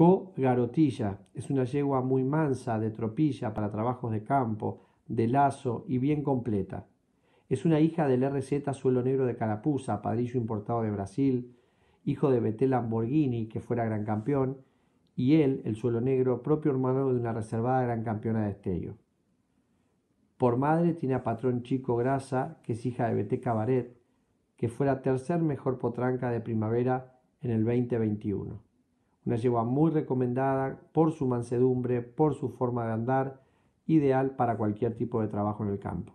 Co-garotilla es una yegua muy mansa, de tropilla para trabajos de campo, de lazo y bien completa. Es una hija del RZ Suelo Negro de Carapuza, padrillo importado de Brasil, hijo de Betel Lamborghini, que fuera gran campeón, y él, el Suelo Negro, propio hermano de una reservada gran campeona de estello. Por madre tiene a Patrón Chico Grasa, que es hija de Beté Cabaret, que la tercer mejor potranca de primavera en el 2021 una yegua muy recomendada por su mansedumbre, por su forma de andar, ideal para cualquier tipo de trabajo en el campo.